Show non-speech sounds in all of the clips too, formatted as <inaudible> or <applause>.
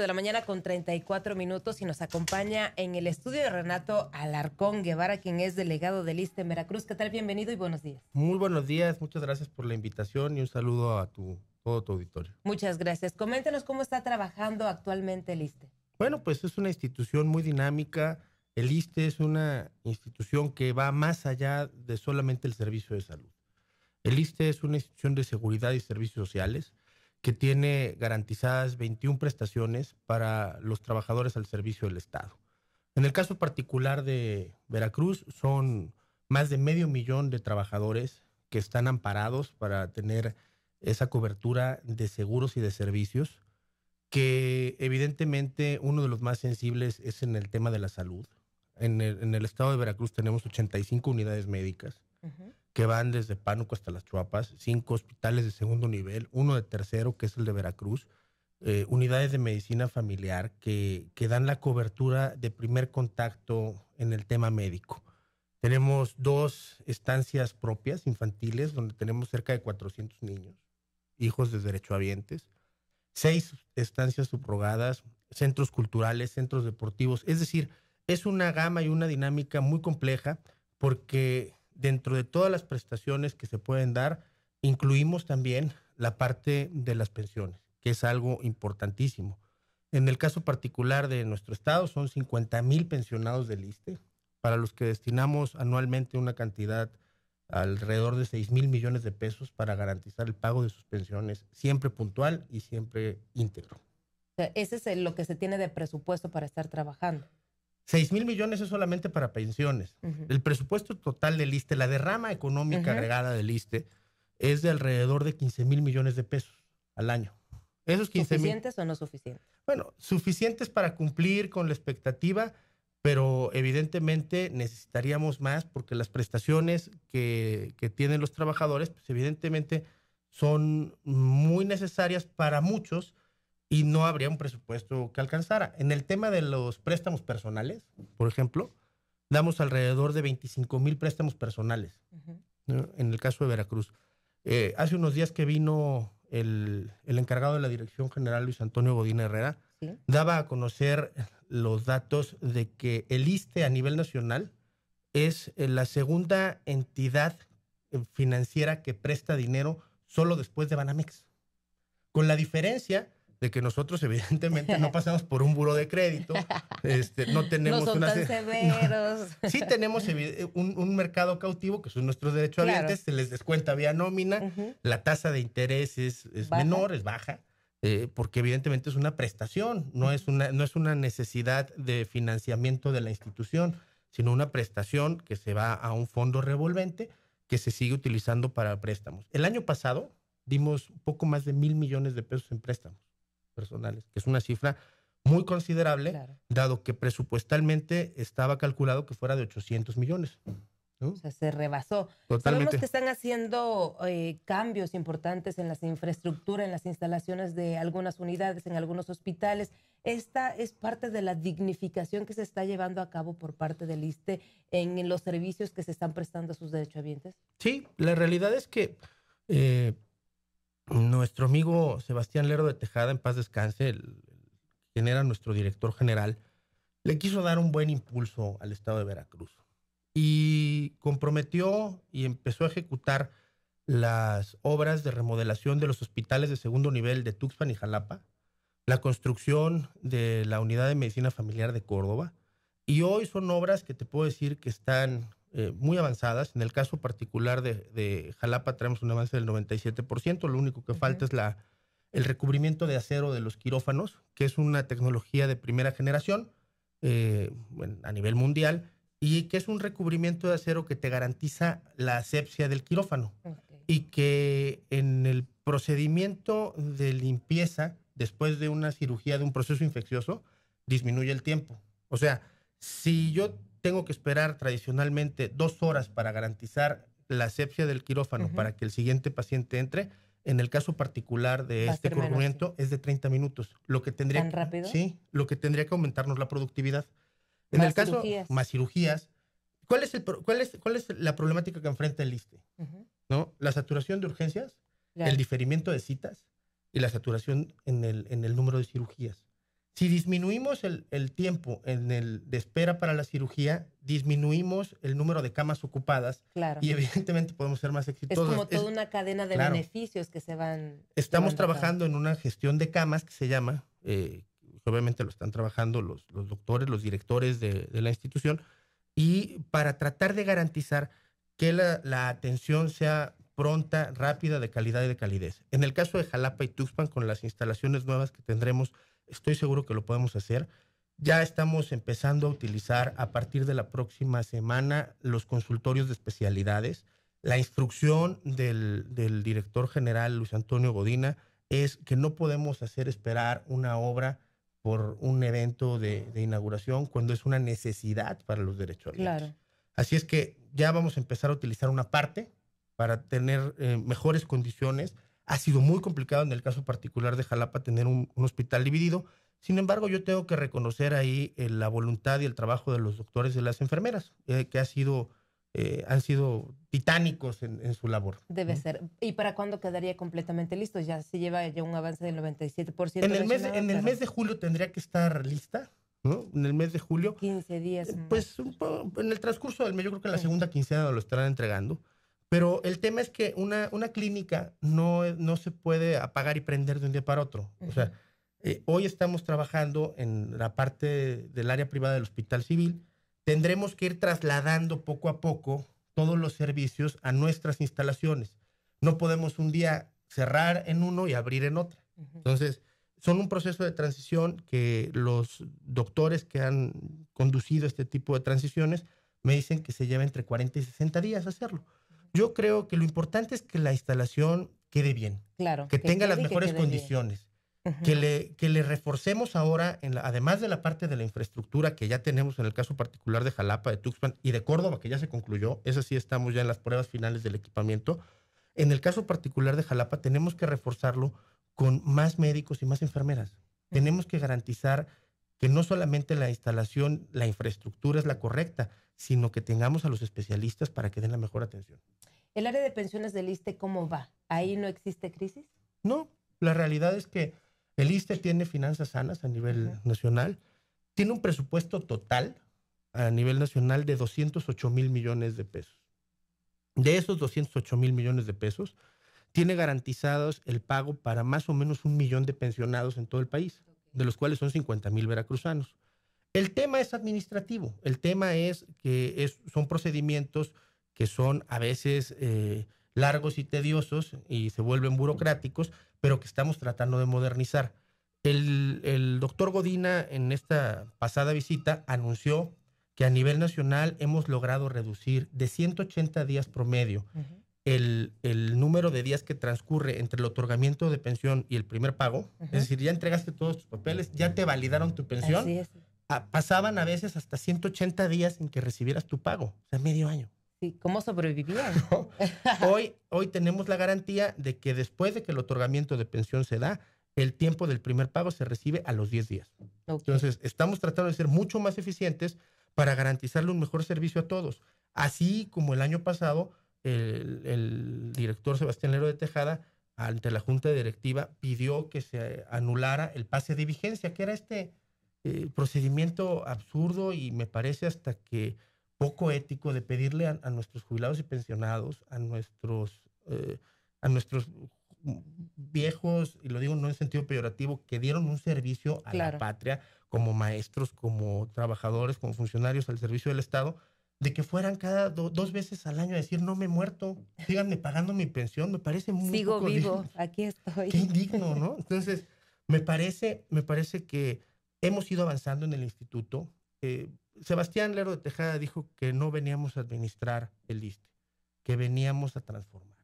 de la mañana con 34 minutos y nos acompaña en el estudio de Renato Alarcón Guevara, quien es delegado del ISTE en Veracruz. ¿Qué tal? Bienvenido y buenos días. Muy buenos días, muchas gracias por la invitación y un saludo a tu, todo tu auditorio. Muchas gracias. Coméntenos cómo está trabajando actualmente el ISTE. Bueno, pues es una institución muy dinámica. El ISTE es una institución que va más allá de solamente el servicio de salud. El ISTE es una institución de seguridad y servicios sociales que tiene garantizadas 21 prestaciones para los trabajadores al servicio del Estado. En el caso particular de Veracruz, son más de medio millón de trabajadores que están amparados para tener esa cobertura de seguros y de servicios, que evidentemente uno de los más sensibles es en el tema de la salud. En el, estado de Veracruz tenemos 85 unidades médicas que van desde Pánuco hasta las Chuapas, cinco hospitales de segundo nivel, uno de tercero, que es el de Veracruz, eh, unidades de medicina familiar que, que, dan la cobertura de primer contacto en el tema médico. Tenemos dos estancias propias infantiles donde tenemos cerca de 400 niños, hijos de derechohabientes, seis estancias subrogadas, centros culturales, centros deportivos. Es decir, es una gama y una dinámica muy compleja porque dentro de todas las prestaciones que se pueden dar, incluimos también la parte de las pensiones, que es algo importantísimo. En el caso particular de nuestro estado, son 50 mil pensionados de ISTE, para los que destinamos anualmente una cantidad alrededor de 6 mil millones de pesos para garantizar el pago de sus pensiones, siempre puntual y siempre íntegro. ese es lo que se tiene de presupuesto para estar trabajando. 6 mil millones es solamente para pensiones. El presupuesto total del ISTE, la derrama económica agregada del ISTE, es de alrededor de 15 mil millones de pesos al año. Esos 15 ¿Suficientes o no suficientes? Bueno, suficientes para cumplir con la expectativa, pero evidentemente necesitaríamos más porque las prestaciones que, que tienen los trabajadores, pues evidentemente son muy necesarias para muchos y no habría un presupuesto que alcanzara. En el tema de los préstamos personales, por ejemplo, damos alrededor de 25 mil préstamos personales, en el caso de Veracruz. Eh, hace unos días que vino el, encargado de la Dirección General, Luis Antonio Godín Herrera, daba a conocer los datos de que el ISTE a nivel nacional es eh, la segunda entidad eh, financiera que presta dinero solo después de Banamex. Con la diferencia de que nosotros evidentemente no <laughs> pasamos por un buro de crédito, este, no <laughs> tenemos... No son <laughs> severos. sí tenemos eh, un, mercado cautivo, que son nuestros derechohabientes, se les descuenta vía nómina, la tasa de interés es, menor, es baja, eh, porque evidentemente es una prestación, no es una, no es una necesidad de financiamiento de la institución, sino una prestación que se va a un fondo revolvente que se sigue utilizando para préstamos. El año pasado dimos poco más de mil millones de pesos en préstamos personales, que es una cifra muy considerable, dado que presupuestalmente estaba calculado que fuera de 800 millones. O sea, se rebasó. Totalmente. Sabemos que están haciendo eh, cambios importantes en las infraestructuras, en las instalaciones de algunas unidades, en algunos hospitales. Esta es parte de la dignificación que se está llevando a cabo por parte del ISTE en los servicios que se están prestando a sus derechohabientes. Sí, la realidad es que eh, nuestro amigo Sebastián Lero de Tejada, en paz descanse, quien era nuestro director general, le quiso dar un buen impulso al estado de Veracruz y comprometió y empezó a ejecutar las obras de remodelación de los hospitales de segundo nivel de Tuxpan y Jalapa, la construcción de la unidad de medicina familiar de Córdoba, y hoy son obras que te puedo decir que están eh, muy avanzadas. En el caso particular de, Jalapa traemos un avance del 97%. Lo único que falta es la, el recubrimiento de acero de los quirófanos, que es una tecnología de primera generación eh, a nivel mundial y que es un recubrimiento de acero que te garantiza la asepsia del quirófano y que en el procedimiento de limpieza después de una cirugía de un proceso infeccioso disminuye el tiempo. O sea, si yo tengo que esperar tradicionalmente dos horas para garantizar la asepsia del quirófano para que el siguiente paciente entre. En el caso particular de este corrimiento es de 30 minutos, lo que tendría ¿Tan rápido? Sí, lo que tendría que aumentarnos la productividad. En el caso cirugías. más cirugías, ¿cuál es el cuál es cuál es la problemática que enfrenta el ISTE? ¿No? La saturación de urgencias, el diferimiento de citas y la saturación en el en el número de cirugías. Si disminuimos el, tiempo en el de espera para la cirugía, disminuimos el número de camas ocupadas y evidentemente podemos ser más exitosos. Es como toda una cadena de beneficios que se van. Estamos trabajando en una gestión de camas que se llama, eh, obviamente lo están trabajando los, los doctores, los directores de, la institución, y para tratar de garantizar que la, la atención sea pronta, rápida, de calidad y de calidez. En el caso de Jalapa y Tuxpan, con las instalaciones nuevas que tendremos Estoy seguro que lo podemos hacer. Ya estamos empezando a utilizar a partir de la próxima semana los consultorios de especialidades. La instrucción del, director general Luis Antonio Godina es que no podemos hacer esperar una obra por un evento de, inauguración cuando es una necesidad para los derechos. Así es que ya vamos a empezar a utilizar una parte para tener eh, mejores condiciones ha sido muy complicado en el caso particular de Jalapa tener un, hospital dividido. Sin embargo, yo tengo que reconocer ahí eh, la voluntad y el trabajo de los doctores y las enfermeras, eh, que ha sido, eh, han sido titánicos en, su labor. Debe ser. ¿Y para cuándo quedaría completamente listo? Ya se lleva ya un avance del 97%. En el, mes, en el mes de julio tendría que estar lista. ¿no? En el mes de julio. 15 días. Pues en el transcurso del mes, yo creo que en la segunda quincena lo estarán entregando. Pero el tema es que una, una clínica no, no se puede apagar y prender de un día para otro. O sea, eh, hoy estamos trabajando en la parte del área privada del Hospital Civil. Tendremos que ir trasladando poco a poco todos los servicios a nuestras instalaciones. No podemos un día cerrar en uno y abrir en otra. Entonces, son un proceso de transición que los doctores que han conducido este tipo de transiciones me dicen que se lleva entre 40 y 60 días hacerlo yo creo que lo importante es que la instalación quede bien, que, tenga las mejores condiciones. que, le, que le, reforcemos ahora, en además de la parte de la infraestructura que ya tenemos en el caso particular de Jalapa, de Tuxpan y de Córdoba, que ya se concluyó, esa sí estamos ya en las pruebas finales del equipamiento, en el caso particular de Jalapa tenemos que reforzarlo con más médicos y más enfermeras. Tenemos que garantizar que no solamente la instalación, la infraestructura es la correcta, sino que tengamos a los especialistas para que den la mejor atención. ¿El área de pensiones del ISTE cómo va? ¿Ahí no existe crisis? No, la realidad es que el ISTE tiene finanzas sanas a nivel nacional, tiene un presupuesto total a nivel nacional de 208 mil millones de pesos. De esos 208 mil millones de pesos, tiene garantizados el pago para más o menos un millón de pensionados en todo el país, de los cuales son 50 mil veracruzanos. El tema es administrativo, el tema es que es, son procedimientos que son a veces eh, largos y tediosos y se vuelven burocráticos, pero que estamos tratando de modernizar. El, doctor Godina en esta pasada visita anunció que a nivel nacional hemos logrado reducir de 180 días promedio el, el, número de días que transcurre entre el otorgamiento de pensión y el primer pago. Es decir, ya entregaste todos tus papeles, ya te validaron tu pensión. Ah, pasaban a veces hasta 180 días en que recibieras tu pago, o sea, medio año. Sí, ¿Cómo sobrevivían? <laughs> Hoy, hoy tenemos la garantía de que después de que el otorgamiento de pensión se da, el tiempo del primer pago se recibe a los 10 días. Entonces, estamos tratando de ser mucho más eficientes para garantizarle un mejor servicio a todos. Así como el año pasado, el, director Sebastián Lero de Tejada, ante la Junta Directiva, pidió que se anulara el pase de vigencia, que era este eh, procedimiento absurdo y me parece hasta que poco ético de pedirle a, nuestros jubilados y pensionados, a nuestros, eh, a nuestros viejos, y lo digo no en sentido peyorativo, que dieron un servicio a la patria como maestros, como trabajadores, como funcionarios al servicio del Estado, de que fueran cada dos veces al año a decir, no me he muerto, díganme pagando mi pensión, me parece muy... Sigo vivo, aquí estoy. Qué indigno, ¿no? Entonces, me parece, me parece que hemos ido avanzando en el instituto. Eh, Sebastián Lero de Tejada dijo que no veníamos a administrar el ISTE, que veníamos a transformar.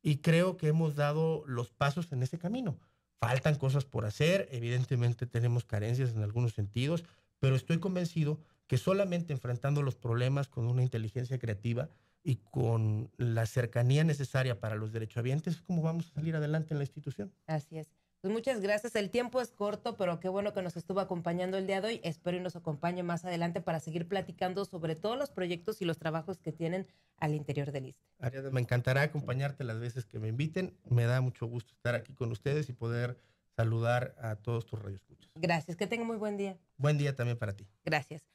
Y creo que hemos dado los pasos en ese camino. Faltan cosas por hacer, evidentemente tenemos carencias en algunos sentidos, pero estoy convencido que solamente enfrentando los problemas con una inteligencia creativa y con la cercanía necesaria para los derechohabientes es como vamos a salir adelante en la institución. Así es. Pues, muchas gracias. El tiempo es corto, pero qué bueno que nos estuvo acompañando el día de hoy. Espero y nos acompañe más adelante para seguir platicando sobre todos los proyectos y los trabajos que tienen al interior del ISTE. Ariadna, me encantará acompañarte las veces que me inviten. Me da mucho gusto estar aquí con ustedes y poder saludar a todos tus radioescuchas. Gracias, que tenga muy buen día. Buen día también para ti. Gracias.